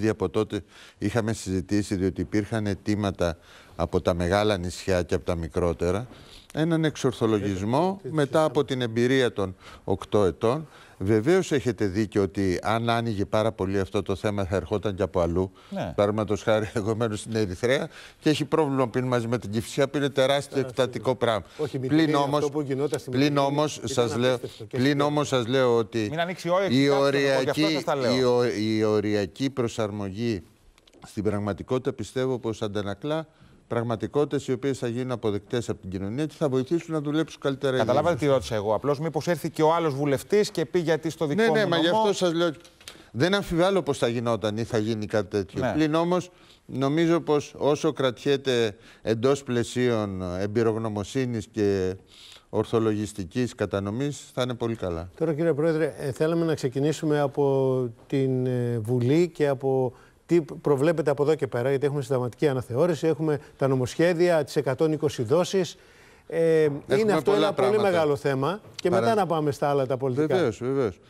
Ήδη από τότε είχαμε συζητήσει διότι υπήρχαν αιτήματα από τα μεγάλα νησιά και από τα μικρότερα έναν εξορθολογισμό μετά από την εμπειρία των 8 ετών. Βεβαίως έχετε δίκιο ότι αν άνοιγε πάρα πολύ αυτό το θέμα θα ερχόταν και από αλλού. Ναι. Παραδείγματος χάρη εγώ μένω στην Ερυθρέα και έχει πρόβλημα που μαζί με την Κυφσιά που είναι τεράστιο ναι, ναι, εκτατικό πράγμα. Όχι, πλην όμως, σας λέω, σας λέω ότι η οριακή, η, οριακή προσαρμογή στην πραγματικότητα πιστεύω πως αντανακλά πραγματικότητες οι οποίες θα γίνουν αποδεκτές από την κοινωνία και θα βοηθήσουν να δουλέψουν καλύτερα οι Καταλάβατε τι ρώτησα εγώ. Απλώς μήπως έρθει και ο άλλος βουλευτής και πει γιατί στο δικό ναι, ναι μου. Ναι, ναι, μα γι' αυτό σας λέω. Δεν αμφιβάλλω πως θα γινόταν ή θα γίνει κάτι τέτοιο. Ναι. Πλην όμως νομίζω πως όσο κρατιέται εντός πλαισίων εμπειρογνωμοσύνης και ορθολογιστικής κατανομής θα είναι πολύ καλά. Τώρα, κύριε Πρόεδρε, ε, θέλαμε να ξεκινήσουμε από την ε, Βουλή και από τι προβλέπετε από εδώ και πέρα, γιατί έχουμε συνταγματική αναθεώρηση, έχουμε τα νομοσχέδια, τις 120 δόσεις. Ε, είναι αυτό ένα πολύ μεγάλο θέμα και μετά να πάμε στα άλλα τα πολιτικά. Βεβαίως, βεβαίως.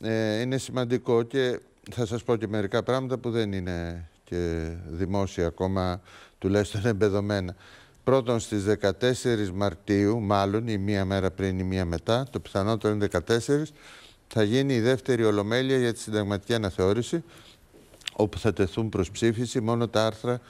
Ε, είναι σημαντικό και θα σας πω και μερικά πράγματα που δεν είναι και δημόσια ακόμα, τουλάχιστον εμπεδομένα. Πρώτον, στις 14 Μαρτίου, μάλλον η μία μέρα πριν ή μία μετά, το πιθανότερο είναι 14, θα γίνει η δεύτερη ολομέλεια για τη συνταγματική αναθεώρηση όπου θα τεθούν προς ψήφιση μόνο τα άρθρα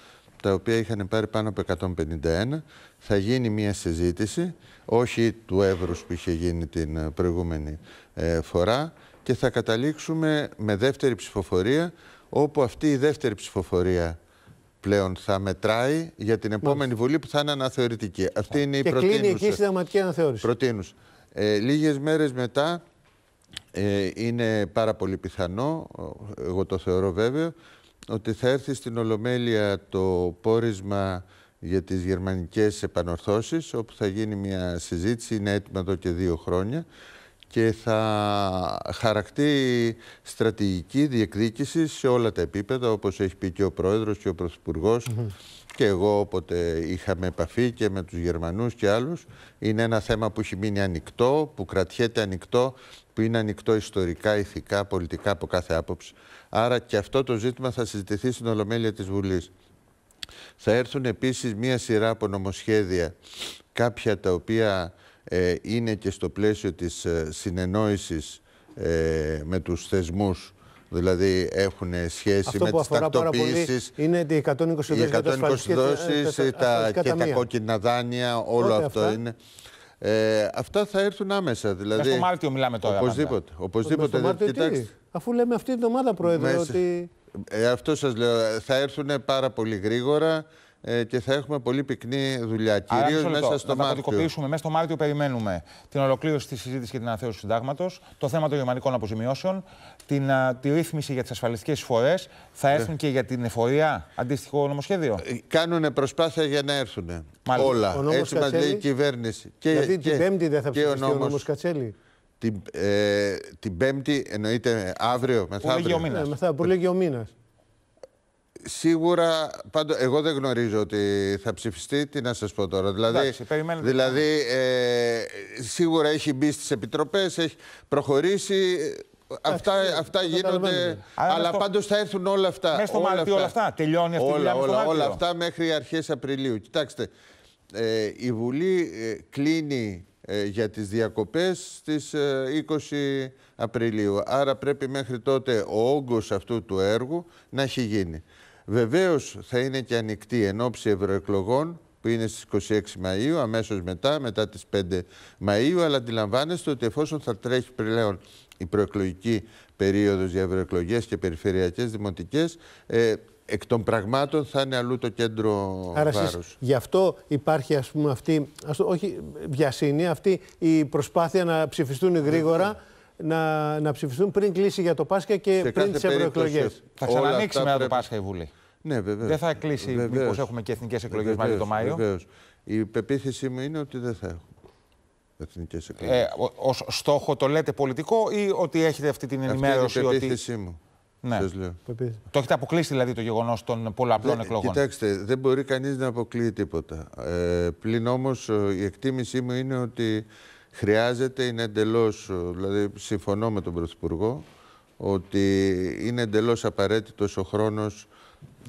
τα οποία είχαν πάρει πάνω από 151. Θα γίνει μια συζήτηση, όχι του εύρους που είχε γίνει την ε, προηγούμενη ε, φορά και θα καταλήξουμε με δεύτερη ψηφοφορία, όπου αυτή η δεύτερη ψηφοφορία πλέον θα μετράει για την επόμενη Βουλή που θα είναι αναθεωρητική. Αυτή είναι και η Και κλείνει εκεί η συνταγματική αναθεώρηση. Ε, λίγες μέρες μετά ε, είναι πάρα πολύ πιθανό, εγώ το θεωρώ βέβαιο, ότι θα έρθει στην Ολομέλεια το πόρισμα για τις γερμανικές επανορθώσεις, όπου θα γίνει μια συζήτηση, είναι έτοιμα εδώ και δύο χρόνια, και θα χαρακτεί στρατηγική διεκδίκηση σε όλα τα επίπεδα, όπως έχει πει και ο Πρόεδρος και ο πρωθυπουργο και εγώ όποτε είχαμε επαφή και με τους Γερμανούς και άλλους. Είναι ένα θέμα που έχει μείνει ανοιχτό, που κρατιέται ανοιχτό που είναι ανοιχτό ιστορικά, ηθικά, πολιτικά από κάθε άποψη. Άρα και αυτό το ζήτημα θα συζητηθεί στην Ολομέλεια της Βουλής. Θα έρθουν επίσης μία σειρά από νομοσχέδια, κάποια τα οποία ε, είναι και στο πλαίσιο της ε, συνεννόησης ε, με τους θεσμούς, δηλαδή έχουν σχέση με τις τακτοποιήσεις. είναι οι 120 δόσεις, τα, και τα κόκκινα δάνεια, όλο αυτό είναι. Ε, αυτά θα έρθουν άμεσα. Δηλαδή, Μες στο Μάρτιο μιλάμε τώρα. Οπωσδήποτε. δηλαδή, Αφού λέμε αυτή την εβδομάδα, Πρόεδρε, ότι. Ε, αυτό σας λέω. Ε, θα έρθουν πάρα πολύ γρήγορα ε, και θα έχουμε πολύ πυκνή δουλειά. Κυρίω μέσα στο να Μάρτιο. Θα κωδικοποιήσουμε μέσα στο Μάρτιο. Περιμένουμε την ολοκλήρωση της συζήτησης και την αναθεώρηση του συντάγματος, το θέμα των γερμανικών αποζημιώσεων, την, τη ρύθμιση για τις ασφαλιστικές εισφορές. Θα ναι. έρθουν ε. και για την εφορία αντίστοιχο νομοσχέδιο. Ε, Κάνουν προσπάθεια για να έρθουν. Μάλιστα. Όλα. Ο νόμος Έτσι μας λέει η κυβέρνηση. Και, Γιατί και, την Πέμπτη δεν θα ψηφίσει ο νόμο Κατσέλη. Την, ε, την Πέμπτη εννοείται αύριο, μεθαύριο. Που λέγει ο μήνας. Ναι, Σίγουρα, πάντω, εγώ δεν γνωρίζω ότι θα ψηφιστεί. Τι να σας πω τώρα. Δηλαδή, Εντάξει, δηλαδή ε, σίγουρα έχει μπει στις επιτροπές, έχει προχωρήσει. Αυτά, ε, αυτά γίνονται. Αλλά πάντως θα έρθουν όλα αυτά. Μέσα στο Μάρτιο όλα αυτά. Τελειώνει αυτή όλα, η όλα, όλα αυτά μέχρι αρχές Απριλίου. Κοιτάξτε, ε, η Βουλή ε, κλείνει ε, για τις διακοπές στις 20 ε, Απριλίου. Άρα πρέπει μέχρι τότε ο όγκος αυτού του έργου να έχει γίνει. Βεβαίως θα είναι και ανοιχτή εν ώψη ευρωεκλογών που είναι στις 26 Μαΐου, αμέσως μετά, μετά τις 5 Μαΐου, αλλά αντιλαμβάνεστε ότι εφόσον θα τρέχει πλέον η προεκλογική περίοδος για ευρωεκλογές και περιφερειακές δημοτικές, ε, εκ των πραγμάτων θα είναι αλλού το κέντρο Άρα βάρους. Εσείς, γι' αυτό υπάρχει ας πούμε αυτή, ας όχι βιασύνη, αυτή η προσπάθεια να ψηφιστούν γρήγορα, να, να ψηφιστούν πριν κλείσει για το Πάσχα και πριν τις ευρωεκλογές. Θα ξανανοίξει μετά το Πάσχα η Βουλή. Ναι, βεβαίως. Δεν θα κλείσει μήπως έχουμε και εθνικές εκλογές μάλλον το Μάιο. Βεβαίως. Η πεποίθησή μου είναι ότι δεν θα έχουμε εθνικές εκλογές. Ε, Ως στόχο το λέτε πολιτικό ή ότι έχετε αυτή την ενημέρωση. Αυτή είναι η πεποίθησή ότι... μου. Ναι. λέω. Το έχετε αποκλείσει δηλαδή το γεγονός των πολλαπλών εκλογών. Κοιτάξτε, δεν μπορεί κανείς να αποκλείει τίποτα. Ε, πλην όμως ε, η εκτίμησή μου είναι ότι χρειάζεται, είναι εντελώς. Ε, δηλαδή, συμφωνώ με τον Πρωθυπουργό ότι είναι εντελώς απαραίτητος ο χρόνος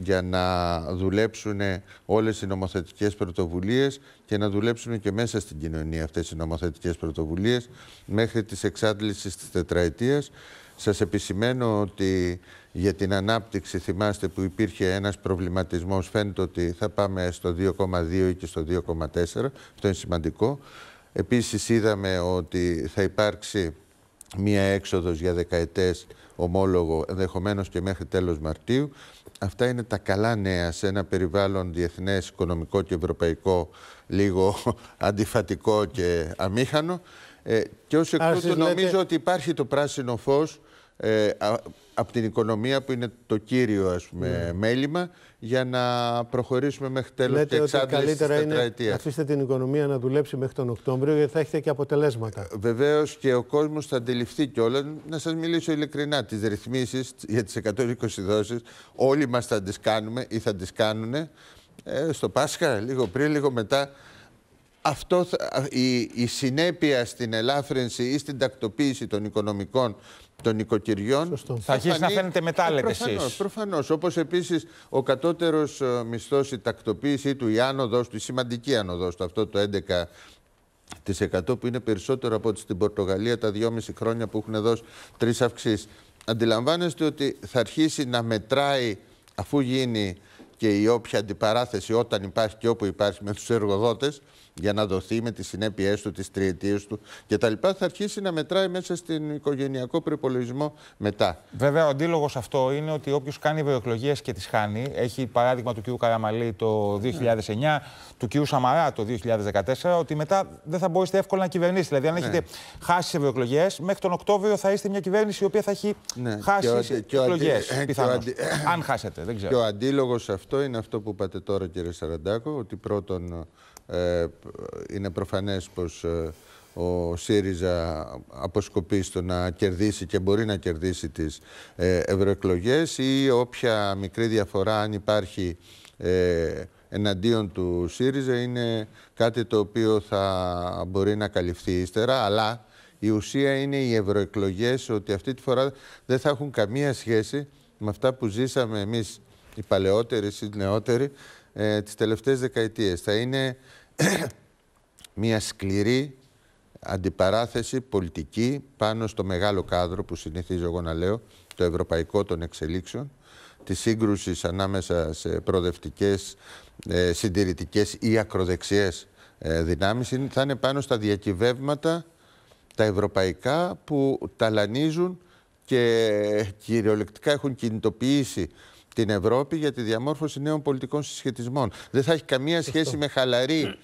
για να δουλέψουν όλες οι νομοθετικές πρωτοβουλίες και να δουλέψουν και μέσα στην κοινωνία αυτές οι νομοθετικές πρωτοβουλίες μέχρι της εξάντλησης της τετραετίας. Σας επισημαίνω ότι για την ανάπτυξη θυμάστε που υπήρχε ένας προβληματισμός φαίνεται ότι θα πάμε στο 2,2 ή και στο 2,4. Αυτό είναι σημαντικό. Επίσης είδαμε ότι θα υπάρξει μία έξοδος για δεκαετές ομόλογο, ενδεχομένως και μέχρι τέλος Μαρτίου. Αυτά είναι τα καλά νέα σε ένα περιβάλλον διεθνές, οικονομικό και ευρωπαϊκό, λίγο αντιφατικό και αμήχανο. Ε, και ως εκ τούτου νομίζω ότι υπάρχει το πράσινο φως ε, από την οικονομία που είναι το κύριο ας πούμε, ναι. μέλημα για να προχωρήσουμε μέχρι τέλος Λέτε και εξάντληση καλύτερα της τετραετίας. Είναι, αφήστε την οικονομία να δουλέψει μέχρι τον Οκτώβριο γιατί θα έχετε και αποτελέσματα. Βεβαίως και ο κόσμος θα αντιληφθεί κιόλας. Να σας μιλήσω ειλικρινά, τις ρυθμίσεις για τις 120 δόσεις όλοι μας θα τις κάνουμε ή θα τις κάνουν ε, στο Πάσχα, λίγο πριν, λίγο μετά αυτό, η, η συνέπεια στην ελάφρυνση ή στην τακτοποίηση των οικονομικών των οικοκυριων Σωστό. Θα, αρχίσει να φαίνεται μετά, λέτε εσείς. Προφανώς. Όπως επίσης ο κατώτερος ε, μισθός, η τακτοποίηση του, η του, η σημαντική άνοδος του, αυτό το 11 που είναι περισσότερο από ό,τι στην Πορτογαλία τα 2,5 χρόνια που έχουν δώσει τρεις αυξήσεις. Αντιλαμβάνεστε ότι θα αρχίσει να μετράει αφού γίνει και η όποια αντιπαράθεση όταν υπάρχει και όπου υπάρχει με τους εργοδότες για να δοθεί με τις συνέπειές του, τις τριετίες του και τα λοιπά θα αρχίσει να μετράει μέσα στην οικογενειακό προπολογισμό μετά. Βέβαια ο αντίλογος αυτό είναι ότι όποιος κάνει ευρωεκλογές και τις χάνει, έχει παράδειγμα του κ. Καραμαλή το 2009, του κ. Σαμαρά το 2014, ότι μετά δεν θα μπορείτε εύκολα να κυβερνήσετε. Δηλαδή αν ναι. έχετε χάσει ευρωεκλογές, μέχρι τον Οκτώβριο θα είστε μια κυβέρνηση η οποία θα έχει ναι. χάσει εκλογές. Ε, αν χάσετε, δεν ξέρω. Και ο αντίλογος αυτό αυτό είναι αυτό που είπατε τώρα κύριε Σαραντάκο, ότι πρώτον ε, είναι προφανές πως ε, ο ΣΥΡΙΖΑ αποσκοπεί στο να κερδίσει και μπορεί να κερδίσει τις ε, ευρωεκλογές ή όποια μικρή διαφορά αν υπάρχει ε, εναντίον του ΣΥΡΙΖΑ είναι κάτι το οποίο θα μπορεί να καλυφθεί ύστερα, αλλά η ουσία είναι οι ευρωεκλογές ότι αυτή τη φορά δεν θα έχουν καμία σχέση με αυτά που ζήσαμε εμείς οι παλαιότεροι, οι νεότεροι, ε, τις τελευταίες δεκαετίες. Θα είναι μια σκληρή αντιπαράθεση πολιτική πάνω στο μεγάλο κάδρο που συνηθίζω εγώ να λέω, το ευρωπαϊκό των εξελίξεων, τη σύγκρουση ανάμεσα σε προοδευτικές, ε, συντηρητικές ή ακροδεξιές ε, δυνάμεις, θα είναι πάνω στα διακυβεύματα τα ευρωπαϊκά που ταλανίζουν και κυριολεκτικά έχουν κινητοποιήσει την Ευρώπη για τη διαμόρφωση νέων πολιτικών συσχετισμών. Δεν θα έχει καμία σχέση με χαλαρή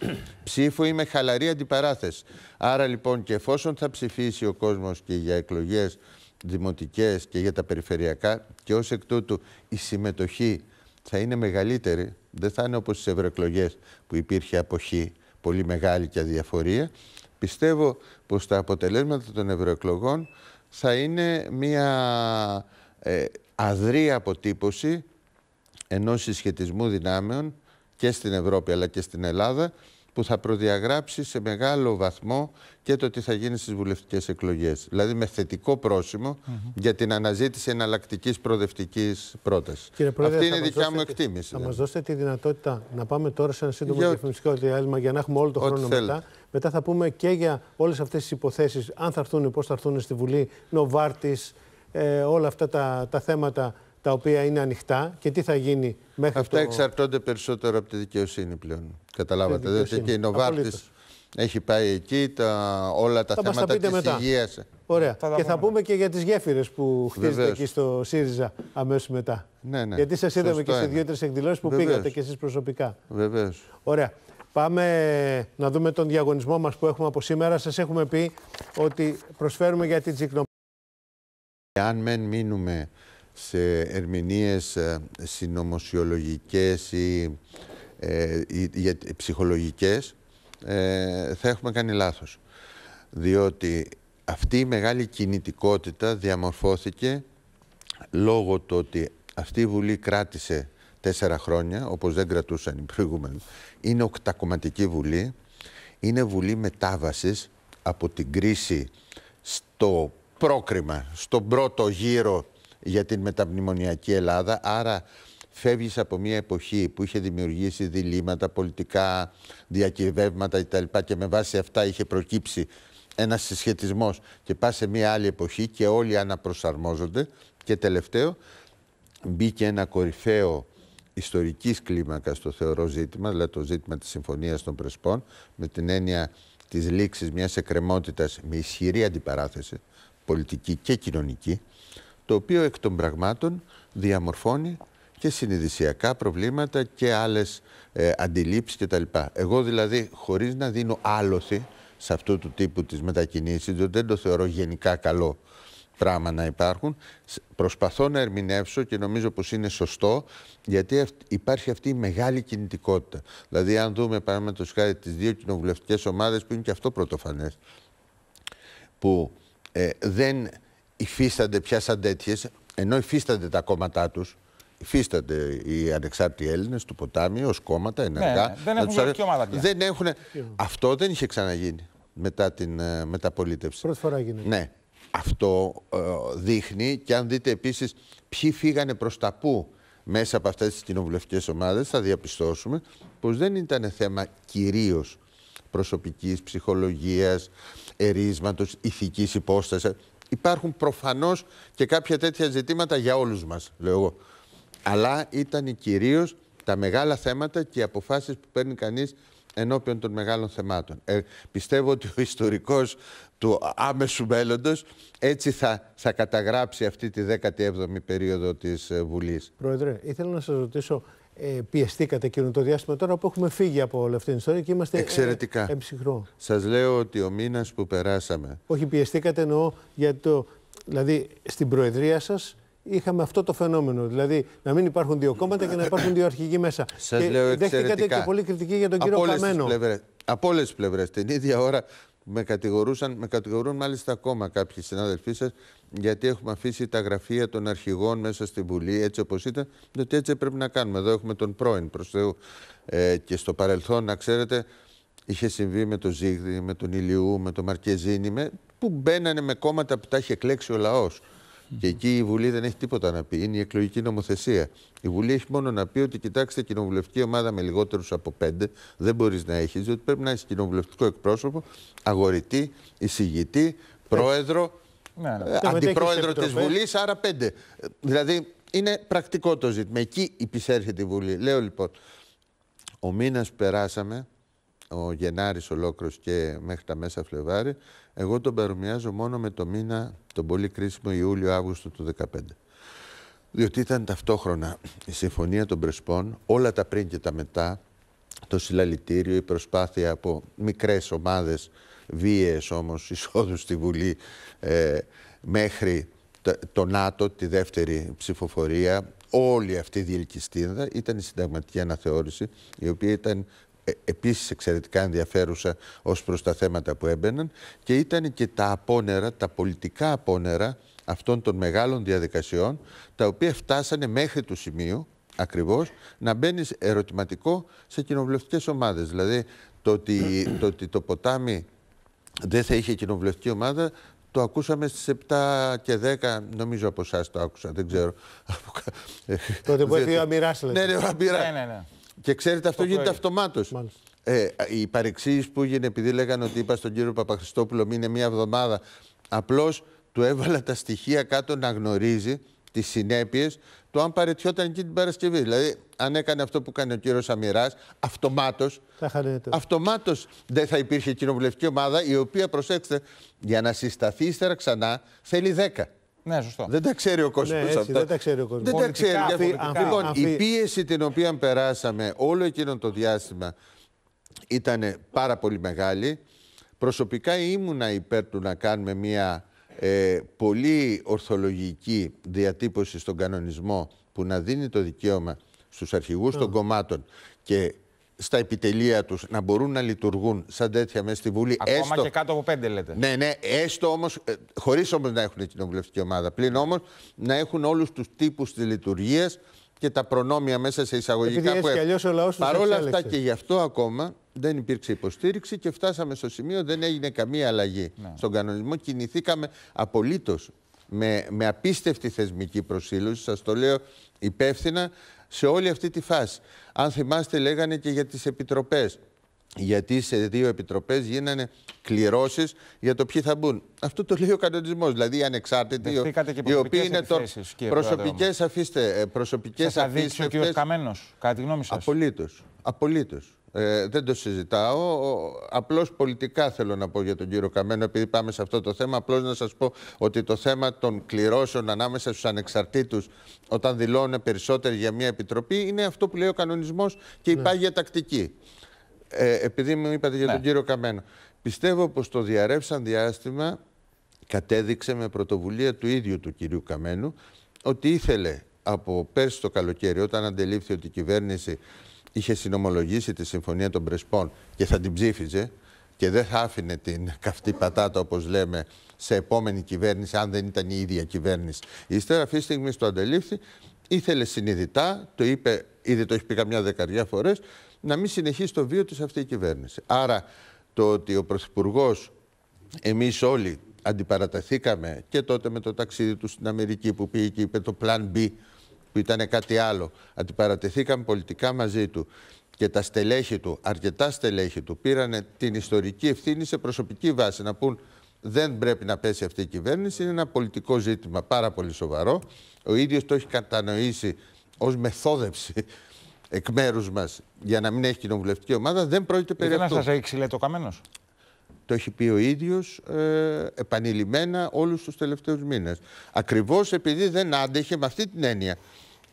ψήφο ή με χαλαρή αντιπαράθεση. Άρα λοιπόν και εφόσον θα ψηφίσει ο κόσμος και για εκλογές δημοτικές και για τα περιφερειακά και ως εκ τούτου η συμμετοχή θα είναι μεγαλύτερη, δεν θα είναι όπως στις ευρωεκλογές που υπήρχε αποχή πολύ μεγάλη και αδιαφορία. Πιστεύω πως τα αποτελέσματα των ευρωεκλογών θα είναι μια ε, αδρή αποτύπωση ενός συσχετισμού δυνάμεων και στην Ευρώπη αλλά και στην Ελλάδα που θα προδιαγράψει σε μεγάλο βαθμό και το τι θα γίνει στις βουλευτικές εκλογές. Δηλαδή με θετικό πρόσημο mm -hmm. για την αναζήτηση εναλλακτικής προοδευτική πρότασης. Πρόεδρε, Αυτή είναι η δικιά μου εκτίμηση. Θα, δηλαδή. μας δώσετε τη δυνατότητα να πάμε τώρα σε ένα σύντομο για... διαφημιστικό διάλειμμα για να έχουμε όλο τον χρόνο μετά. Μετά θα πούμε και για όλες αυτές τις υποθέσεις, αν θα έρθουν ή πώς θα έρθουν στη Βουλή, Νοβάρτης, ε, όλα αυτά τα, τα θέματα τα οποία είναι ανοιχτά και τι θα γίνει μέχρι Αυτά το... εξαρτώνται περισσότερο από τη δικαιοσύνη πλέον. Καταλάβατε. δηλαδή και η Νοβάρτης έχει πάει εκεί, τα, όλα τα, θέματα τη υγείας. Ωραία. και θα πούμε και για τις γέφυρες που χτίζετε Βεβαίως. εκεί στο ΣΥΡΙΖΑ αμέσως μετά. Ναι, ναι. Γιατί σας είδαμε και σε δυο τρεις εκδηλώσεις που Βεβαίως. πήγατε και εσείς προσωπικά. Βεβαίως. Ωραία. Πάμε να δούμε τον διαγωνισμό μας που έχουμε από σήμερα. Σας έχουμε πει ότι προσφέρουμε για την αν μεν μείνουμε σε ερμηνείες ε, συνωμοσιολογικές ή, ε, ψυχολογικές, ε, θα έχουμε κάνει λάθος. Διότι αυτή η μεγάλη κινητικότητα διαμορφώθηκε λόγω του ότι αυτή η Βουλή κράτησε τέσσερα χρόνια, όπως δεν κρατούσαν οι προηγούμενοι. Είναι οκτακομματική Βουλή, είναι Βουλή μετάβασης από την κρίση στο πρόκριμα στον πρώτο γύρο για την μεταμνημονιακή Ελλάδα. Άρα φεύγεις από μια εποχή που είχε δημιουργήσει διλήμματα, πολιτικά διακυβεύματα κτλ. και με βάση αυτά είχε προκύψει ένας συσχετισμός και πας σε μια άλλη εποχή και όλοι αναπροσαρμόζονται. Και τελευταίο, μπήκε ένα κορυφαίο ιστορικής κλίμακας το θεωρώ ζήτημα, δηλαδή το ζήτημα της Συμφωνίας των Πρεσπών, με την έννοια της λήξης μιας εκκρεμότητας με ισχυρή αντιπαράθεση, πολιτική και κοινωνική, το οποίο εκ των πραγμάτων διαμορφώνει και συνειδησιακά προβλήματα και άλλες ε, αντιλήψεις κτλ. Εγώ δηλαδή χωρίς να δίνω άλοθη σε αυτού του τύπου της μετακινήσεις, διότι δεν το θεωρώ γενικά καλό πράγμα να υπάρχουν, προσπαθώ να ερμηνεύσω και νομίζω πως είναι σωστό, γιατί υπάρχει αυτή η μεγάλη κινητικότητα. Δηλαδή αν δούμε παράδειγμα χάρη τις δύο κοινοβουλευτικές ομάδες που είναι και αυτό πρωτοφανές, που ε, δεν υφίστανται πια σαν τέτοιες, ενώ υφίστανται τα κόμματά τους, υφίστανται οι ανεξάρτητοι Έλληνες του ποτάμι ως κόμματα ναι, ενεργά. Ναι, δεν έχουν τους... ομάδα πια. Αυτό δεν είχε ξαναγίνει μετά την ε, μεταπολίτευση. Πρώτη φορά γίνεται. Ναι. Αυτό ε, δείχνει και αν δείτε επίσης ποιοι φύγανε προς τα πού μέσα από αυτές τις κοινοβουλευτικές ομάδες θα διαπιστώσουμε πως δεν ήταν θέμα κυρίως προσωπικής ψυχολογίας, ερίσματος, ηθικής υπόστασης. Υπάρχουν προφανώς και κάποια τέτοια ζητήματα για όλους μας, λέω εγώ. Αλλά ήταν κυρίως τα μεγάλα θέματα και οι αποφάσεις που παίρνει κανείς ενώπιον των μεγάλων θεμάτων. Ε, πιστεύω ότι ο ιστορικός του άμεσου μέλλοντος έτσι θα, θα καταγράψει αυτή τη 17η περίοδο της ε, Βουλής. Πρόεδρε, ήθελα να σας ρωτήσω ε, πιεστήκατε εκείνο το διάστημα τώρα που έχουμε φύγει από όλη αυτή την ιστορία και είμαστε ε, Εξαιρετικά. εμψυχρό. Σας λέω ότι ο μήνας που περάσαμε... Όχι πιεστήκατε εννοώ για το... Δηλαδή στην προεδρία σας είχαμε αυτό το φαινόμενο. Δηλαδή να μην υπάρχουν δύο κόμματα και να υπάρχουν δύο αρχηγοί μέσα. Σας λέω εξαιρετικά. Δέχτηκατε και πολύ κριτική για τον κύριο από Καμένο. Τις πλευρές, Την ίδια ώρα με, κατηγορούσαν, με κατηγορούν μάλιστα ακόμα κάποιοι συνάδελφοί σας γιατί έχουμε αφήσει τα γραφεία των αρχηγών μέσα στην Βουλή έτσι όπως ήταν, διότι έτσι πρέπει να κάνουμε. Εδώ έχουμε τον πρώην προς Θεού. Ε, και στο παρελθόν, να ξέρετε, είχε συμβεί με τον Ζήγδη, με τον Ηλιού, με τον Μαρκεζίνη, με, που μπαίνανε με κόμματα που τα είχε κλέξει ο λαός. Και εκεί η Βουλή δεν έχει τίποτα να πει. Είναι η εκλογική νομοθεσία. Η Βουλή έχει μόνο να πει ότι κοιτάξτε, κοινοβουλευτική ομάδα με λιγότερους από πέντε δεν μπορείς να έχεις, διότι πρέπει να έχεις κοινοβουλευτικό εκπρόσωπο, αγορητή, εισηγητή, πρόεδρο, ναι, ναι. Ε, αντιπρόεδρο της Βουλής, άρα πέντε. Δηλαδή είναι πρακτικό το ζήτημα. Εκεί υπησέρχεται η Βουλή. Λέω λοιπόν, ο μήνας περάσαμε ο Γενάρης ολόκληρος και μέχρι τα μέσα Φλεβάρη, εγώ τον παρομοιάζω μόνο με το μήνα, τον πολύ κρίσιμο Ιούλιο-Αύγουστο του 2015. Διότι ήταν ταυτόχρονα η Συμφωνία των Πρεσπών, όλα τα πριν και τα μετά, το συλλαλητήριο, η προσπάθεια από μικρές ομάδες, βίαιες όμως, εισόδου στη Βουλή, ε, μέχρι το ΝΑΤΟ, τη δεύτερη ψηφοφορία, όλη αυτή η διελκυστίδα ήταν η συνταγματική αναθεώρηση, η οποία ήταν ε, επίσης εξαιρετικά ενδιαφέρουσα ως προς τα θέματα που έμπαιναν και ήταν και τα απόνερα, τα πολιτικά απόνερα αυτών των μεγάλων διαδικασιών τα οποία φτάσανε μέχρι το σημείο ακριβώς να μπαίνει ερωτηματικό σε κοινοβουλευτικές ομάδες. Δηλαδή το ότι το, ποτάμι δεν θα είχε κοινοβουλευτική ομάδα το ακούσαμε στις 7 και 10, νομίζω από εσάς το άκουσα, δεν ξέρω. Τότε που έφυγε ο Αμυράς. λέτε. Ναι, ναι ο Αμυράς. Ναι, ναι, ναι. Και ξέρετε, αυτό γίνεται αυτομάτως. Ε, η παρεξήγηση που έγινε, επειδή λέγανε ότι είπα στον κύριο Παπαχριστόπουλο, είναι μία εβδομάδα. Απλώς του έβαλα τα στοιχεία κάτω να γνωρίζει τις συνέπειες του αν παρετιόταν εκεί την Παρασκευή. Δηλαδή, αν έκανε αυτό που κάνει ο κύριος Αμυρά, αυτομάτω. Αυτομάτως δεν θα υπήρχε κοινοβουλευτική ομάδα η οποία, προσέξτε, για να συσταθεί ύστερα ξανά θέλει 10. Ναι, σωστό. Δεν τα ξέρει ο κόσμος ναι, Δεν τα ξέρει ο κόσμος. Δεν τα ξέρει. Λοιπόν, η πίεση την οποία περάσαμε όλο εκείνο το διάστημα ήταν πάρα πολύ μεγάλη. Προσωπικά ήμουνα υπέρ του να κάνουμε μια ε, πολύ ορθολογική διατύπωση στον κανονισμό που να δίνει το δικαίωμα στους αρχηγούς των κομμάτων και στα επιτελεία τους να μπορούν να λειτουργούν σαν τέτοια μέσα στη Βουλή. Ακόμα έστω, και κάτω από πέντε, λέτε. Ναι, ναι, έστω όμως, ε, χωρίς όμως να έχουν κοινοβουλευτική ομάδα. Πλην όμως να έχουν όλους τους τύπους της λειτουργίας και τα προνόμια μέσα σε εισαγωγικά παρόλα που έχουν. Παρ' όλα αυτά και γι' αυτό ακόμα δεν υπήρξε υποστήριξη και φτάσαμε στο σημείο δεν έγινε καμία αλλαγή ναι. στον κανονισμό. Κινηθήκαμε απολύτως με, με απίστευτη θεσμική προσήλωση, σας το λέω υπεύθυνα, σε όλη αυτή τη φάση. Αν θυμάστε λέγανε και για τις επιτροπές. Γιατί σε δύο επιτροπές γίνανε κληρώσεις για το ποιοι θα μπουν. Αυτό το λέει ο κανονισμός. Δηλαδή οι ανεξάρτητοι, οι οποίοι είναι το... προσωπικές, αφήστε, ε, προσωπικές Σας θα δείξει ο κ. Καμένος, κατά τη γνώμη σας. Απολύτως. Απολύτως. Ε, δεν το συζητάω. Απλώς πολιτικά θέλω να πω για τον κύριο Καμένο, επειδή πάμε σε αυτό το θέμα. Απλώς να σας πω ότι το θέμα των κληρώσεων ανάμεσα στους ανεξαρτήτους, όταν δηλώνουν περισσότεροι για μια επιτροπή, είναι αυτό που λέει ο κανονισμός και η ναι. πάγια τακτική. Ε, επειδή μου είπατε για τον ναι. κύριο Καμένο, πιστεύω πως το διαρρεύσαν διάστημα κατέδειξε με πρωτοβουλία του ίδιου του κυρίου Καμένου ότι ήθελε από πέρσι το καλοκαίρι, όταν αντελήφθη ότι η κυβέρνηση είχε συνομολογήσει τη Συμφωνία των Πρεσπών και θα την ψήφιζε και δεν θα άφηνε την καυτή πατάτα, όπως λέμε, σε επόμενη κυβέρνηση, αν δεν ήταν η ίδια κυβέρνηση. Ύστερα, αυτή τη στιγμή στο αντελήφθη, ήθελε συνειδητά, το είπε, ήδη το έχει πει καμιά δεκαριά φορές, να μην συνεχίσει το βίο της αυτή η κυβέρνηση. Άρα, το ότι ο Πρωθυπουργός, εμείς όλοι αντιπαραταθήκαμε και τότε με το ταξίδι του στην Αμερική που πήγε και είπε το Plan B, που ήταν κάτι άλλο. αντιπαρατηθήκαμε πολιτικά μαζί του και τα στελέχη του, αρκετά στελέχη του, πήραν την ιστορική ευθύνη σε προσωπική βάση. Να πούν δεν πρέπει να πέσει αυτή η κυβέρνηση. Είναι ένα πολιτικό ζήτημα πάρα πολύ σοβαρό. Ο ίδιος το έχει κατανοήσει ως μεθόδευση εκ μέρους μας για να μην έχει κοινοβουλευτική ομάδα. Δεν πρόκειται περί αυτού. Δεν σα έχει καμένο. Το έχει πει ο ίδιος ε, επανειλημμένα όλους τους τελευταίους μήνες. Ακριβώς επειδή δεν άντεχε με αυτή την έννοια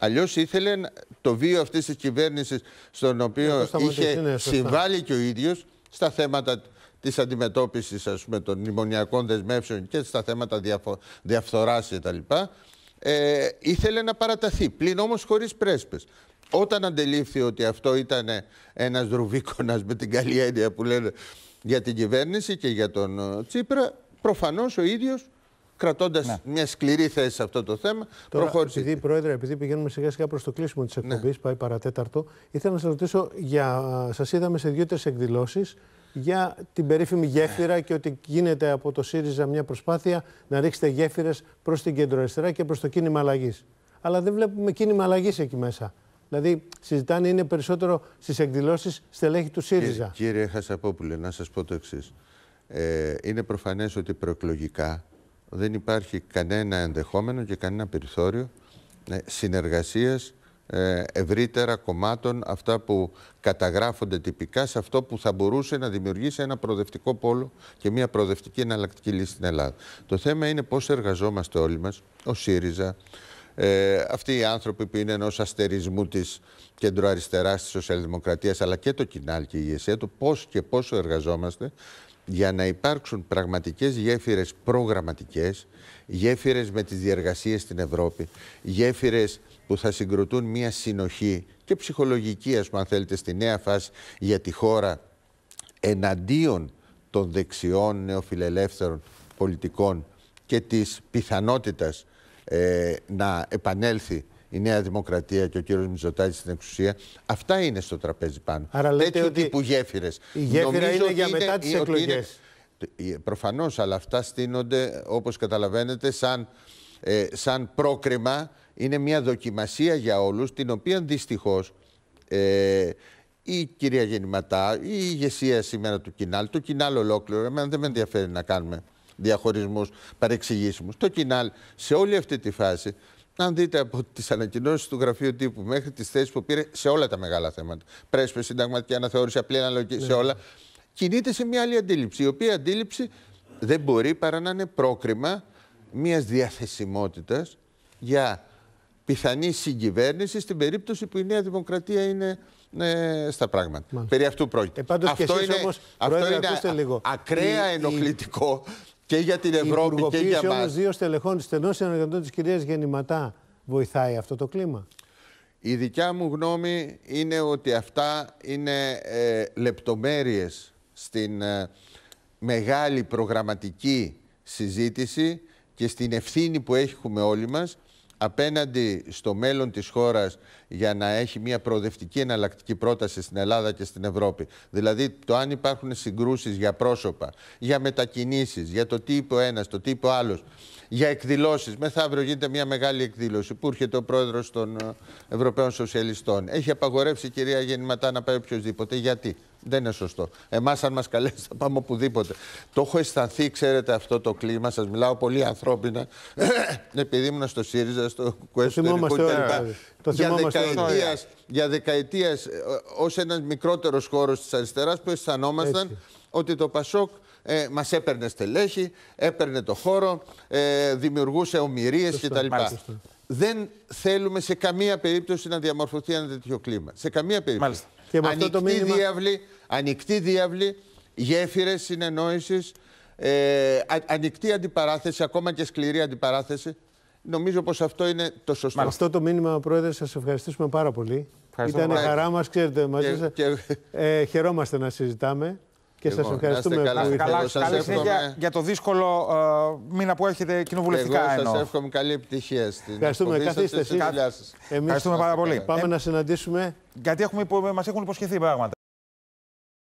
Αλλιώς ήθελε το βίο αυτής της κυβέρνησης, στον οποίο ε, είχε συμβάλει και ο ίδιος στα θέματα της αντιμετώπισης των μνημονιακών δεσμεύσεων και στα θέματα διαφθοράς, διαφθορά κτλ. Ε, ήθελε να παραταθεί, πλην όμως χωρίς πρέσπες. Όταν αντελήφθη ότι αυτό ήταν ένας ρουβίκονας με την καλή έννοια που λένε για την κυβέρνηση και για τον ε, Τσίπρα, προφανώς ο ίδιος κρατώντας ναι. μια σκληρή θέση σε αυτό το θέμα. Τώρα, προχώρησε. Επειδή, Πρόεδρε, επειδή πηγαίνουμε σιγά σιγά προς το κλείσιμο της ναι. εκπομπής, πάει παρατέταρτο, ήθελα να σας ρωτήσω για. Σας είδαμε σε δύο-τρει εκδηλώσεις για την περίφημη γέφυρα και ότι γίνεται από το ΣΥΡΙΖΑ μια προσπάθεια να ρίξετε γέφυρες προς την κεντροαριστερά και προς το κίνημα αλλαγής. Αλλά δεν βλέπουμε κίνημα αλλαγής εκεί μέσα. Δηλαδή, συζητάνε είναι περισσότερο στις εκδηλώσεις στελέχη του ΣΥΡΙΖΑ. Κύριε, κύριε Χασαπόπουλε, να σας πω το εξής. Ε, είναι προφανές ότι προεκλογικά δεν υπάρχει κανένα ενδεχόμενο και κανένα περιθώριο ε, συνεργασίας ε, ευρύτερα κομμάτων, αυτά που καταγράφονται τυπικά σε αυτό που θα μπορούσε να δημιουργήσει ένα προοδευτικό πόλο και μια προοδευτική εναλλακτική λύση στην Ελλάδα. Το θέμα είναι πώς εργαζόμαστε όλοι μας, ο ΣΥΡΙΖΑ, ε, αυτοί οι άνθρωποι που είναι ενός αστερισμού της κεντροαριστεράς της σοσιαλδημοκρατίας, αλλά και το κοινάλ και η ηγεσία του, πώς και πόσο εργαζόμαστε για να υπάρξουν πραγματικές γέφυρες προγραμματικές, γέφυρες με τις διεργασίες στην Ευρώπη, γέφυρες που θα συγκροτούν μια συνοχή και ψυχολογική, ας πούμε, αν θέλετε, στη νέα φάση για τη χώρα εναντίον των δεξιών νεοφιλελεύθερων πολιτικών και της πιθανότητας ε, να επανέλθει η Νέα Δημοκρατία και ο κύριος Μητσοτάκης στην εξουσία. Αυτά είναι στο τραπέζι πάνω. Άρα λέτε Τέτοιου ότι τύπου γέφυρες. Η γέφυρα είναι για είναι, μετά τις εκλογές. Ε, Προφανώς, αλλά αυτά στείνονται όπως καταλαβαίνετε σαν, ε, σαν πρόκριμα. Είναι μια δοκιμασία για όλους, την οποία δυστυχώς. Ε, η κυρία Γεννηματά, η ηγεσία σήμερα του Κινάλ, το Κινάλ ολόκληρο, εμένα δεν με ενδιαφέρει να κάνουμε διαχωρισμούς, παρεξηγήσιμους. Το Κινάλ σε όλη αυτή τη φάση αν δείτε από τις ανακοινώσεις του γραφείου τύπου μέχρι τις θέσεις που πήρε σε όλα τα μεγάλα θέματα, πρέσβες, συνταγματική αναθεώρηση, απλή αναλογική, ναι. σε όλα, κινείται σε μια άλλη αντίληψη. Η οποία αντίληψη δεν μπορεί παρά να είναι πρόκριμα μιας διαθεσιμότητας για πιθανή συγκυβέρνηση στην περίπτωση που η Νέα Δημοκρατία είναι ε, στα πράγματα. Περί αυτού πρόκειται. Ε, αυτό είναι, αυτό είναι α, λίγο. ακραία ενοχλητικό και για την Ευρώπη και για μας. όμως δύο στελεχών στενών συνεργατών της κυρίας Γεννηματά βοηθάει αυτό το κλίμα. Η δικιά μου γνώμη είναι ότι αυτά είναι ε, λεπτομέρειες στην ε, μεγάλη προγραμματική συζήτηση και στην ευθύνη που έχουμε όλοι μας απέναντι στο μέλλον της χώρας για να έχει μια προοδευτική εναλλακτική πρόταση στην Ελλάδα και στην Ευρώπη. Δηλαδή το αν υπάρχουν συγκρούσεις για πρόσωπα, για μετακινήσεις, για το τι είπε ο ένας, το τι είπε ο άλλος, για εκδηλώσεις. Μεθαύριο γίνεται μια μεγάλη εκδήλωση που έρχεται ο πρόεδρος των ε, Ευρωπαίων Σοσιαλιστών. Έχει απαγορεύσει κυρία Γεννηματά να πάει οποιοδήποτε. Γιατί. Δεν είναι σωστό. Εμάς, αν μας καλέσει, θα πάμε οπουδήποτε. Το έχω αισθανθεί, ξέρετε, αυτό το κλίμα. Σας μιλάω πολύ ανθρώπινα. Επειδή ήμουν στο ΣΥΡΙΖΑ, στο ΚΟΕΣΤΟ κλπ. Για για δεκαετίες, ε, ως ένας μικρότερος χώρος της αριστεράς που αισθανόμασταν ότι το Πασόκ ε, μας έπαιρνε στελέχη, έπαιρνε το χώρο, ε, δημιουργούσε ομοιρίες κτλ. Δεν θέλουμε σε καμία περίπτωση να διαμορφωθεί ένα τέτοιο κλίμα. Σε καμία περίπτωση. Μάλιστα. Και με ανοιχτή, διάβλη, ανοιχτή διάβλη, γέφυρες συνεννόησης, ε, ανοιχτή αντιπαράθεση, ακόμα και σκληρή αντιπαράθεση. Νομίζω πως αυτό είναι το σωστό. Με αυτό το μήνυμα, Πρόεδρε, σας ευχαριστήσουμε πάρα πολύ. Ήταν χαρά μας, ξέρετε, μαζί σα. Ε, χαιρόμαστε να συζητάμε. Και λοιπόν, σα ευχαριστούμε καλά. που καλά, Καλή συνέχεια για το δύσκολο ε, μήνα που έχετε κοινοβουλευτικά. Εγώ σας εύχομαι καλή επιτυχία στην Ευχαριστούμε. Καθίστε Εμείς ευχαριστούμε πάρα πολύ. Πάμε ε, να συναντήσουμε. Γιατί μας έχουν υποσχεθεί πράγματα.